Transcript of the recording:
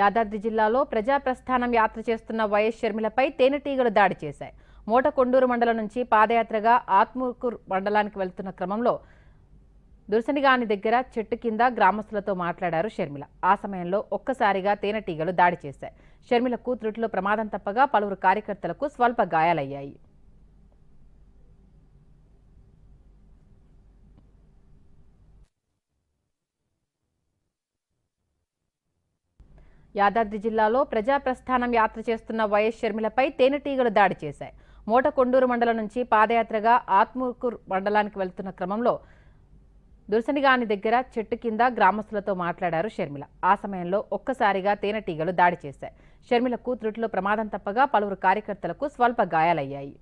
యాదాద్రి జిల్లాలో ప్రజా ప్రస్థానం యాత్ర చేస్తున్న వైఎస్ షర్మిలపై తేనెటీగలు దాడి చేశాయి మోట కొండూరు మండలం నుంచి పాదయాత్రగా ఆత్మకూరు మండలానికి వెళ్తున్న క్రమంలో దుర్శనిగాని దగ్గర చెట్టు కింద గ్రామస్తులతో మాట్లాడారు షర్మిల ఆ సమయంలో ఒక్కసారిగా తేనెటీగలు దాడి చేశాయి షర్మిల కూతురుట్లో ప్రమాదం తప్పగా పలువురు కార్యకర్తలకు స్వల్ప గాయాలయ్యాయి యాదాద్రి జిల్లాలో ప్రజా ప్రస్థానం యాత్ర చేస్తున్న వైఎస్ షర్మిలపై తేనెటీగలు దాడి చేశాయి మోట కొండూరు మండలం నుంచి పాదయాత్రగా ఆత్మకూరు మండలానికి వెళ్తున్న క్రమంలో దుర్శనిగాని దగ్గర చెట్టు కింద గ్రామస్తులతో మాట్లాడారు షర్మిల ఆ సమయంలో ఒక్కసారిగా తేనెటీగలు దాడి చేశాయి షర్మిల కూతురుట్లో ప్రమాదం తప్పగా పలువురు కార్యకర్తలకు స్వల్ప గాయాలయ్యాయి